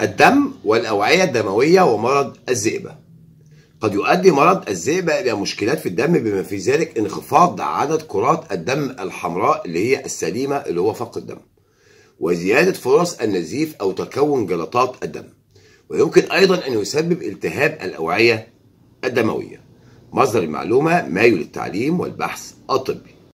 الدم والأوعية الدموية ومرض الذئبة قد يؤدي مرض الذئبة إلى مشكلات في الدم بما في ذلك انخفاض عدد كرات الدم الحمراء اللي هي السليمة اللي هو فقر الدم وزيادة فرص النزيف أو تكون جلطات الدم ويمكن أيضا أن يسبب التهاب الأوعية الدموية مصدر المعلومة مايو للتعليم والبحث الطبي